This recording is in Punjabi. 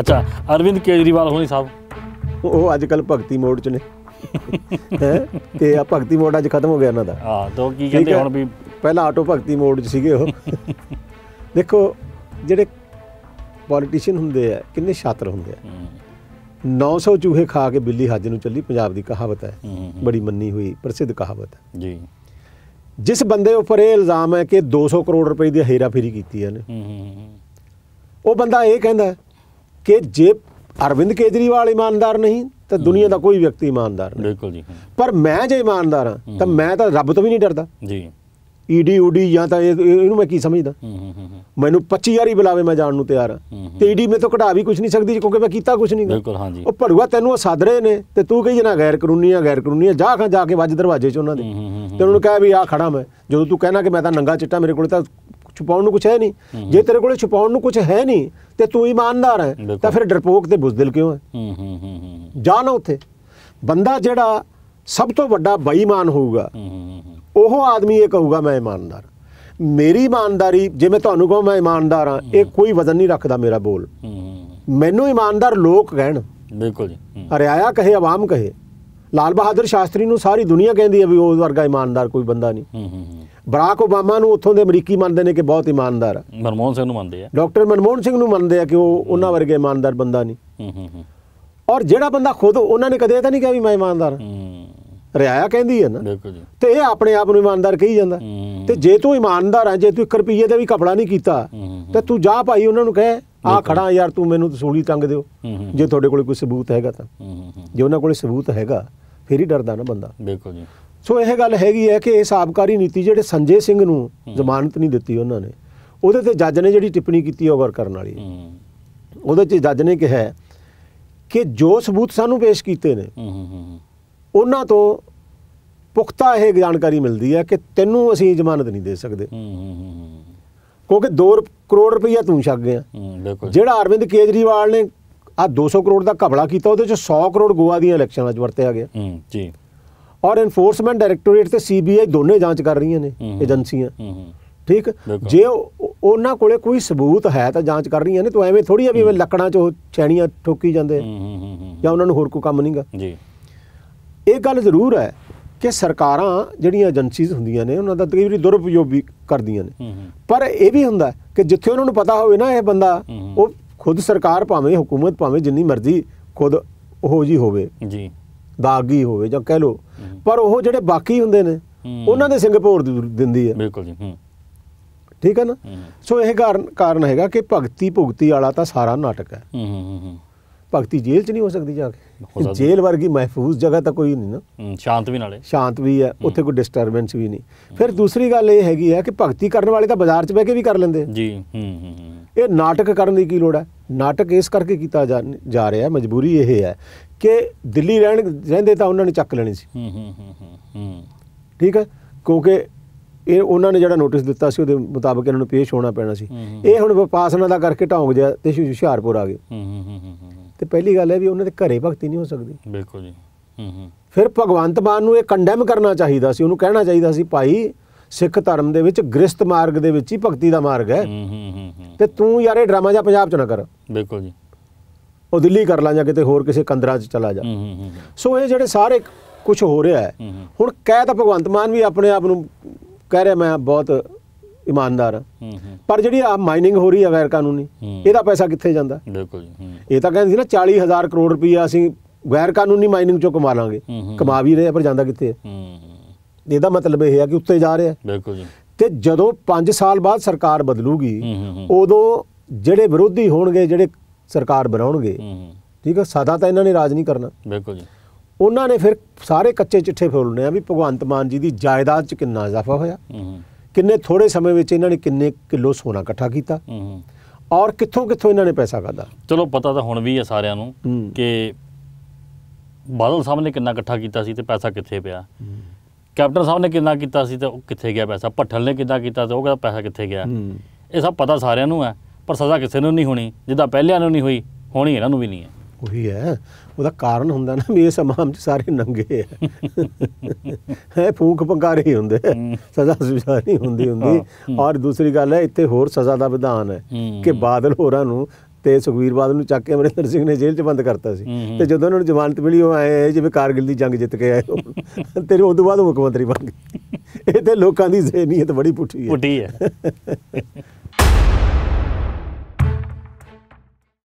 ਅੱਛਾ ਅਰਵਿੰਦ ਕੇਜਰੀਵਾਲ ਹੋਣੀ ਸਾਹਿਬ ਉਹ ਅੱਜ ਕੱਲ ਭਗਤੀ ਮੋੜ ਚ ਨੇ ਤੇ ਆ ਭਗਤੀ ਮੋੜ ਅੱਜ ਖਤਮ ਹੋ ਗਿਆ ਇਹਨਾਂ ਦਾ ਹਾਂ ਤੋਂ ਕੀ ਕਹਿੰਦੇ ਹੁਣ ਵੀ ਪਹਿਲਾਂ ਆਟੋ ਭਗਤੀ ਮੋੜ ਚ ਸੀਗੇ ਉਹ ਦੇਖੋ ਜਿਹੜੇ ਪੋਲੀਟੀਸ਼ੀਅਨ ਹੁੰਦੇ ਆ ਕਿੰਨੇ ਛਾਤਰ ਹੁੰਦੇ ਆ 900 ਚੂਹੇ ਖਾ ਕੇ ਬਿੱਲੀ ਹੱਜ ਨੂੰ ਚੱਲੀ ਪੰਜਾਬ ਦੀ ਕਹਾਵਤ ਹੈ ਬੜੀ ਮੰਨੀ ਹੋਈ ਪ੍ਰਸਿੱਧ ਕਹਾਵਤ ਹੈ ਜੀ ਜਿਸ ਬੰਦੇ ਉੱਪਰ ਇਹ ਇਲਜ਼ਾਮ ਹੈ ਕਿ 200 ਕਰੋੜ ਰੁਪਏ ਦੀ ਹੇਰਾਫੇਰੀ ਕੀਤੀ ਹੈ ਨੇ ਉਹ ਬੰਦਾ ਇਹ ਕਹਿੰਦਾ ਕਿ ਜੇ ਅਰਵਿੰਦ ਕੇਜਰੀਵਾਲ ਇਮਾਨਦਾਰ ਨਹੀਂ ਤਾਂ ਦੁਨੀਆ ਦਾ ਕੋਈ ਵਿਅਕਤੀ ਇਮਾਨਦਾਰ ਨਹੀਂ ਬਿਲਕੁਲ ਜੀ ਪਰ ਮੈਂ ਜੇ ਇਮਾਨਦਾਰ ਹਾਂ ਤਾਂ ਮੈਂ ਤਾਂ ਰੱਬ ਤੋਂ ਵੀ ਨਹੀਂ ਡਰਦਾ ਜੀ ਈਡੀ ਓਡੀ ਜਾਂ ਤਾਂ ਇਹਨੂੰ ਮੈਂ ਕੀ ਸਮਝਦਾ ਮੈਨੂੰ 25 ਹੀ ਬੁਲਾਵੇ ਮੈਂ ਜਾਣ ਨੂੰ ਤਿਆਰ ਹਾਂ ਤੇ ਈਡੀ ਮੇਰੇ ਤੋਂ ਕਢਾ ਵੀ ਕੁਝ ਨਹੀਂ ਸਕਦੀ ਕਿਉਂਕਿ ਮੈਂ ਕੀਤਾ ਕੁਝ ਨਹੀਂ ਬਿਲਕੁਲ ਹਾਂਜੀ ਉਹ ਭੜੂਆ ਤੈਨੂੰ ਉਹ ਸਾਦਰੇ ਨੇ ਤੇ ਤੂੰ ਕਹੀ ਜਨਾ ਗੈਰ ਕਾਨੂੰਨੀ ਆ ਗੈਰ ਕਾਨੂੰਨੀ ਆ ਜਾ ਖਾਂ ਜਾ ਕੇ ਵੱਜ ਦਰਵਾਜ਼ੇ 'ਚ ਉਹਨਾਂ ਦੇ ਤੇ ਉਹਨਾਂ ਨੂੰ ਕਹਿ ਵੀ ਆ ਖੜਾ ਮੈਂ ਜਦੋਂ ਤੂੰ ਕਹਿਣਾ ਕਿ ਮੈਂ ਤਾਂ ਨੰਗਾ ਚਿੱਟਾ ਮੇਰੇ ਕੋਲ ਤਾਂ ਛੁਪਾਉਣ ਨੂੰ ਕੁਝ ਹੈ ਨਹੀਂ ਜੇ ਤੇਰੇ ਕੋਲੇ ਛੁਪਾਉਣ ਨੂੰ ਕੁਝ ਹੈ ਨਹੀਂ ਤੇ ਤੂੰ ਇਮਾਨਦਾਰ ਹੈ ਤਾਂ ਫਿਰ ਡਰਪੋਕ ਤੇ ਬੁਜ਼ਦਿਲ ਕਿਉਂ ਹੈ ਜਾਣ ਉੱਥੇ ਬੰਦਾ ਜਿਹੜਾ ਸਭ ਤੋਂ ਵੱਡਾ ਬੇਈਮਾਨ ਹੋਊਗਾ ਉਹ ਆਦਮੀ ਇਹ ਕਹੂਗਾ ਮੈਂ ਇਮਾਨਦਾਰ ਮੇਰੀ ਇਮਾਨਦਾਰੀ ਜੇ ਮੈਂ ਤੁਹਾਨੂੰ ਕਹਾਂ ਮੈਂ ਇਮਾਨਦਾਰ ਹਾਂ ਇਹ ਕੋਈ ਵਜ਼ਨ ਨਹੀਂ ਰੱਖਦਾ ਮੇਰਾ ਬੋਲ ਮੈਨੂੰ ਇਮਾਨਦਾਰ ਲੋਕ ਕਹਿਣ ਬਿਲਕੁਲ ਜੀ ਅਰਿਆਇਆ ਕਹੇ ਆਵਾਮ ਕਹੇ ਲਾਲ ਬਹਾਦਰ ਸ਼ਾਸਤਰੀ ਨੂੰ ਸਾਰੀ ਦੁਨੀਆ ਕਹਿੰਦੀ ਹੈ ਵੀ ਉਹ ਵਰਗਾ ਇਮਾਨਦਾਰ ਕੋਈ ਬੰਦਾ ਨਹੀਂ ਹੂੰ ਹੂੰ ਬਰਾਕ ਓਬਾਮਾ ਨੂੰ ਉੱਥੋਂ ਦੇ ਅਮਰੀਕੀ ਮੰਨਦੇ ਨੇ ਕਿ ਬਹੁਤ ਇਮਾਨਦਾਰ ਆ ਮਨਮੋਹਨ ਸਿੰਘ ਨੂੰ ਮੰਨਦੇ ਆ ਡਾਕਟਰ ਮਨਮੋਹਨ ਸਿੰਘ ਨੂੰ ਮੰਨਦੇ ਆ ਕਿ ਉਹ ਉਹਨਾਂ ਵਰਗੇ ਇਮਾਨਦਾਰ ਬੰਦਾ ਨਹੀਂ ਹੂੰ ਹੂੰ ਹੂੰ ਔਰ ਜਿਹੜਾ ਬੰਦਾ ਖੁਦ ਉਹਨਾਂ ਨੇ ਕਦੇ ਤਾਂ ਨਹੀਂ ਕਿਹਾ ਵੀ ਮੈਂ ਇਮਾਨਦਾਰ ਹੂੰ ਰਿਆਇਆ ਕਹਿੰਦੀ ਹੈ ਨਾ ਬਿਲਕੁਲ ਜੀ ਤੇ ਇਹ ਆਪਣੇ ਆਪ ਨੂੰ ਇਮਾਨਦਾਰ ਕਹੀ ਜਾਂਦਾ ਤੇ ਜੇ ਤੂੰ ਇਮਾਨਦਾਰ ਹੈ ਜੇ ਤੂੰ 1 ਰੁਪਏ ਦੇ ਵੀ ਕਪੜਾ ਨਹੀਂ ਕੀਤਾ ਤੇ ਤੂੰ ਜਾ ਭਾਈ ਉਹਨਾਂ ਨੂੰ ਕਹੇ ਆ ਖੜਾ ਯਾਰ ਤੂੰ ਮੈਨੂੰ ਤਸੂਲੀ ਤੰਗ ਦਿਓ ਜੇ ਤੁਹਾਡੇ ਕੋਲ ਕੋਈ ਸਬੂਤ ਹੈਗਾ ਤਾਂ ਜੇ ਉਹਨਾਂ ਕੋਲੇ ਸਬੂਤ ਹੈਗਾ ਫੇਰ ਹੀ ਡਰਦਾ ਨਾ ਬੰਦਾ ਬਿਲਕੁਲ ਜੀ ਸੋ ਇਹ ਗੱਲ ਹੈਗੀ ਹੈ ਕਿ ਇਹ ਸਾਬਕਾਰੀ ਨੀਤੀ ਜਿਹੜੇ ਸੰਜੇ ਸਿੰਘ ਨੂੰ ਜ਼ਮਾਨਤ ਨਹੀਂ ਦਿੱਤੀ ਉਹਨਾਂ ਨੇ ਉਹਦੇ ਤੇ ਜੱਜ ਨੇ ਜਿਹੜੀ ਟਿੱਪਣੀ ਕੀਤੀ ਉਹ ਗੌਰ ਕਰਨ ਵਾਲੀ ਉਹਦੇ 'ਚ ਜੱਜ ਨੇ ਕਿਹਾ ਕਿ ਜੋ ਸਬੂਤ ਸਾਨੂੰ ਪੇਸ਼ ਕੀਤੇ ਨੇ ਉਹਨਾਂ ਤੋਂ ਪੁਖਤਾ ਇਹ ਜਾਣਕਾਰੀ ਮਿਲਦੀ ਹੈ ਕਿ ਤੈਨੂੰ ਅਸੀਂ ਜ਼ਮਾਨਤ ਨਹੀਂ ਦੇ ਸਕਦੇ ਕਿਉਂਕਿ 2 ਕਰੋੜ ਰੁਪਈਆ ਤੂੰ ਛੱਗ ਗਿਆ ਬਿਲਕੁਲ ਜਿਹੜਾ ਅਰਵਿੰਦ ਕੇਜਰੀਵਾਲ ਨੇ ਆ 200 ਕਰੋੜ ਦਾ ਘਪਲਾ ਕੀਤਾ ਉਹਦੇ ਚ 100 ਕਰੋੜ ਗੋਆ ਦੀਆਂ ਇਲੈਕਸ਼ਨਾਂ 'ਚ ਵਰਤਿਆ ਗਿਆ ਜੀ ਔਰ ਐਨਫੋਰਸਮੈਂਟ ਡਾਇਰੈਕਟੋਰੇਟ ਤੇ ਸੀਬੀਆਈ ਦੋਨੇ ਜਾਂਚ ਕਰ ਰਹੀਆਂ ਨੇ ਏਜੰਸੀਆਂ ਠੀਕ ਜੇ ਉਹਨਾਂ ਕੋਲੇ ਕੋਈ ਸਬੂਤ ਹੈ ਤਾਂ ਜਾਂਚ ਕਰ ਰਹੀਆਂ ਨੇ ਤੂੰ ਐਵੇਂ ਥੋੜੀ ਆ ਵੀ ਲੱਕੜਾਂ 'ਚ ਛੈਣੀਆਂ ਠੋਕੀ ਜਾਂਦੇ ਜਾਂ ਉਹਨਾਂ ਨੂੰ ਹੋਰ ਕੋਈ ਕੰਮ ਨਹੀਂਗਾ ਜੀ ਇਹ ਗੱਲ ਜ਼ਰੂਰ ਹੈ ਕਿ ਸਰਕਾਰਾਂ ਜਿਹੜੀਆਂ ਏਜੰਸੀਜ਼ ਹੁੰਦੀਆਂ ਨੇ ਉਹਨਾਂ ਦਾ ਤਕਰੀਬਨ ਦੁਰਉਪਯੋਗ ਵੀ ਕਰਦੀਆਂ ਨੇ ਪਰ ਇਹ ਵੀ ਹੁੰਦਾ ਕਿ ਜਿੱਥੇ ਉਹਨਾਂ ਨੂੰ ਪਤਾ ਹੋਵੇ ਨਾ ਇਹ ਬੰਦਾ ਉਹ ਖੁਦ ਸਰਕਾਰ ਭਾਵੇਂ ਹਕੂਮਤ ਭਾਵੇਂ ਜਿੰਨੀ ਮਰਜ਼ੀ ਖੁਦ ਉਹ ਜੀ ਹੋਵੇ ਜੀ ਦਾਗੀ ਹੋਵੇ ਜਾਂ ਕਹਿ ਲੋ ਪਰ ਉਹ ਜਿਹੜੇ ਬਾਕੀ ਹੁੰਦੇ ਨੇ ਉਹਨਾਂ ਦੇ ਸਿੰਗਾਪੁਰ ਦਿੰਦੀ ਹੈ ਬਿਲਕੁਲ ਜੀ ਠੀਕ ਹੈ ਨਾ ਸੋ ਇਹ ਕਾਰਨ ਕਾਰਨ ਹੈਗਾ ਕਿ ਭਗਤੀ ਭੁਗਤੀ ਵਾਲਾ ਤਾਂ ਸਾਰਾ ਨਾਟਕ ਹੈ ਹੂੰ ਹੂੰ ਹੂੰ ਭਗਤੀ ਜੇਲ੍ਹ 'ਚ ਨਹੀਂ ਹੋ ਸਕਦੀ ਜਾ ਕੇ ਜੇਲ੍ਹ ਵਰਗੀ ਮਹਿਫੂਜ਼ ਜਗ੍ਹਾ ਤਾਂ ਕੋਈ ਨਹੀਂ ਨਾ ਸ਼ਾਂਤ ਵੀ ਨਾਲੇ ਸ਼ਾਂਤ ਵੀ ਹੈ ਉੱਥੇ ਕੋਈ ਡਿਸਟਰਬੈਂਸ ਵੀ ਨਹੀਂ ਫਿਰ ਦੂਸਰੀ ਗੱਲ ਇਹ ਹੈਗੀ ਹੈ ਕਿ ਭਗਤੀ ਕਰਨ ਵਾਲੇ ਤਾਂ ਬਾਜ਼ਾਰ 'ਚ ਬਹਿ ਕੇ ਵੀ ਕਰ ਲੈਂਦੇ ਜੀ ਹੂੰ ਹੂੰ ਇਹ ਨਾਟਕ ਕਰਨ ਦੀ ਕੀ ਲੋੜ ਹੈ ਨਾਟਕ ਇਸ ਕਰਕੇ ਕੀਤਾ ਜਾ ਰਿਹਾ ਮਜਬੂਰੀ ਇਹ ਹੈ ਕਿ ਦਿੱਲੀ ਰਹਿਣ ਰਹਿੰਦੇ ਤਾਂ ਉਹਨਾਂ ਨੇ ਚੱਕ ਲੈਣੀ ਸੀ ਹੂੰ ਹੂੰ ਹੂੰ ਠੀਕ ਹੈ ਕਿਉਂਕਿ ਇਹ ਉਹਨਾਂ ਨੇ ਜਿਹੜਾ ਨੋਟਿਸ ਦਿੱਤਾ ਸੀ ਉਹਦੇ ਮੁਤਾਬਕ ਇਹਨਾਂ ਨੂੰ ਪੇਸ਼ ਹੋਣਾ ਪੈਣਾ ਸੀ ਇਹ ਹੁਣ ਵਪਾਸਨਾ ਦਾ ਕਰਕੇ ਢੌਂਗ ਜਿਆ ਤੇ ਹੁਸ਼ਿਆਰਪੁਰ ਆ ਗਏ ਹੂੰ ਹੂੰ ਹੂੰ ਤੇ ਪਹਿਲੀ ਗੱਲ ਹੈ ਵੀ ਉਹਨਾਂ ਦੇ ਘਰੇ ਭਗਤੀ ਨਹੀਂ ਹੋ ਸਕਦੀ ਬਿਲਕੁਲ ਜੀ ਹੂੰ ਹੂੰ ਫਿਰ ਭਗਵੰਤ ਮਾਨ ਨੂੰ ਇਹ ਕੰਡੈਮ ਕਰਨਾ ਚਾਹੀਦਾ ਸੀ ਉਹਨੂੰ ਕਹਿਣਾ ਚਾਹੀਦਾ ਸੀ ਭਾਈ ਸਿੱਖ ਧਰਮ ਦੇ ਵਿੱਚ ਗ੍ਰਸਤ ਮਾਰਗ ਦੇ ਵਿੱਚ ਹੀ ਭਗਤੀ ਦਾ ਮਾਰਗ ਹੈ ਤੇ ਤੂੰ ਯਾਰ ਇਹ ਡਰਾਮਾ ਜਾਂ ਪੰਜਾਬ 'ਚ ਨਾ ਕਰ ਬਿਲਕੁਲ ਜੀ ਉਹ ਦਿੱਲੀ ਕਰ ਲਾਂ ਜਾਂ ਕਿਤੇ ਹੋਰ ਕਿਸੇ ਕੰਦਰਾ 'ਚ ਚਲਾ ਜਾ ਸੋ ਇਹ ਜਿਹੜੇ ਸਾਰੇ ਕੁਝ ਹੋ ਰਿਹਾ ਹੈ ਹੁਣ ਕਹਿ ਤਾਂ ਭਗਵੰਤ ਮਾਨ ਵੀ ਆਪਣੇ ਆਪ ਨੂੰ ਕਹਿ ਰਿਹਾ ਮੈਂ ਬਹੁਤ ਇਮਾਨਦਾਰ ਆ ਪਰ ਜਿਹੜੀ ਆ ਮਾਈਨਿੰਗ ਹੋ ਰਹੀ ਆ ਗੈਰ ਕਾਨੂੰਨੀ ਇਹਦਾ ਪੈਸਾ ਕਿੱਥੇ ਜਾਂਦਾ ਬਿਲਕੁਲ ਜੀ ਇਹ ਤਾਂ ਕਹਿੰਦੇ ਸੀ ਨਾ 40000 ਕਰੋੜ ਰੁਪਈਆ ਅਸੀਂ ਗੈਰ ਕਾਨੂੰਨੀ ਮਾਈਨਿੰਗ ਚੋਂ ਕਮਾ ਲਾਂਗੇ ਕਮਾ ਵੀ ਰਹੇ ਪਰ ਜਾਂਦਾ ਕਿੱਥੇ ਇਹਦਾ ਮਤਲਬ ਇਹ ਹੈ ਕਿ ਉੱਤੇ ਜਾ ਰਿਹਾ ਬਿਲਕੁਲ ਜੀ ਤੇ ਜਦੋਂ 5 ਸਾਲ ਬਾਅਦ ਸਰਕਾਰ ਬਦਲੂਗੀ ਉਦੋਂ ਜਿਹੜੇ ਵਿਰੋਧੀ ਹੋਣਗੇ ਜਿਹੜੇ ਸਰਕਾਰ ਬਣਾਉਣਗੇ ਠੀਕ ਹੈ ਸਾਦਾ ਤਾਂ ਇਹਨਾਂ ਨੇ ਰਾਜ ਨਹੀਂ ਕਰਨਾ ਬਿਲਕੁਲ ਜੀ ਉਹਨਾਂ ਨੇ ਫਿਰ ਸਾਰੇ ਕੱਚੇ ਚਿੱਠੇ ਫੋਲਣੇ ਆ ਵੀ ਭਗਵੰਤ ਮਾਨ ਜੀ ਦੀ ਜਾਇਦਾਦ 'ਚ ਕਿੰਨਾ ਇਜ਼ਾਫਾ ਹੋਇਆ ਕਿੰਨੇ ਥੋੜੇ ਸਮੇਂ ਵਿੱਚ ਇਹਨਾਂ ਨੇ ਕਿੰਨੇ ਕਿਲੋ ਸੋਨਾ ਇਕੱਠਾ ਕੀਤਾ ਔਰ ਕਿੱਥੋਂ ਕਿੱਥੋਂ ਇਹਨਾਂ ਨੇ ਪੈਸਾ ਕਾਦਾ ਚਲੋ ਪਤਾ ਤਾਂ ਹੁਣ ਵੀ ਹੈ ਸਾਰਿਆਂ ਨੂੰ ਕਿ ਬਾਦਲ ਸਾਹਿਬ ਨੇ ਕਿੰਨਾ ਇਕੱਠਾ ਕੀਤਾ ਸੀ ਤੇ ਪੈਸਾ ਕਿੱਥੇ ਪਿਆ ਕੈਪਟਨ ਸਾਹਿਬ ਨੇ ਕਿੰਨਾ ਕੀਤਾ ਸੀ ਤੇ ਉਹ ਕਿੱਥੇ ਗਿਆ ਪੈਸਾ ਭੱਠਲ ਨੇ ਕਿੰਨਾ ਕੀਤਾ ਤੇ ਉਹ ਕਹਿੰਦਾ ਪੈਸਾ ਕਿੱਥੇ ਗਿਆ ਇਹ ਸਭ ਪਤਾ ਸਾਰਿਆਂ ਨੂੰ ਹੈ ਪਰ ਸਜ਼ਾ ਕਿਸੇ ਨੂੰ ਨਹੀਂ ਹੋਣੀ ਜਿੱਦਾਂ ਪਹਿਲਿਆਂ ਨੂੰ ਨਹੀਂ ਹੋਈ ਹੋਣੀ ਇਹਨਾਂ ਨੂੰ ਵੀ ਨਹੀਂ ਹੈ ਉਹੀ ਹੈ ਉਹਦਾ ਕਾਰਨ ਹੁੰਦਾ ਨਾ ਵੀ ਇਸ ਅਮਾਮ 'ਚ ਸਾਰੇ ਨੰਗੇ ਹੈ ਹੈ ਫੂਕ ਪੰਗਾਰੇ ਹੀ ਹੁੰਦੇ ਸਜ਼ਾ ਸੁਝਾ ਨਹੀਂ ਹੁੰਦੀ ਹੁੰਦੀ ਔਰ ਦੂਸਰੀ ਗੱਲ ਹੈ ਇੱਥੇ ਹੋਰ ਸਜ਼ਾ ਦਾ ਵਿਧਾਨ ਹੈ ਕਿ ਬਾਦਲ ਹੋਰਾਂ ਨੂੰ ਤੇ ਸੁਖਵੀਰ ਬਾਦਲ ਨੂੰ ਚੱਕ ਕੇ ਅਮਰਿੰਦਰ ਸਿੰਘ ਨੇ ਜੇਲ੍ਹ 'ਚ ਬੰਦ ਕਰਤਾ ਸੀ ਤੇ ਜਦੋਂ ਉਹਨਾਂ ਨੂੰ ਜ਼ਮਾਨਤ ਮਿਲੀ ਉਹ ਆਏ ਜਿਵੇਂ ਕਾਰਗਿਲ ਦੀ ਜੰਗ ਜਿੱਤ ਕੇ ਆਏ ਤੇ ਉਦੋਂ ਤੋਂ ਬਾਅਦ ਮੁੱਖ ਮੰਤਰੀ ਬਣ ਗਏ ਇਹ ਤੇ ਲੋਕਾਂ ਦੀ ਜ਼ਹਿਨੀਅਤ ਬੜੀ ਪੁੱਠੀ ਹੈ ਪੁੱਠੀ ਹੈ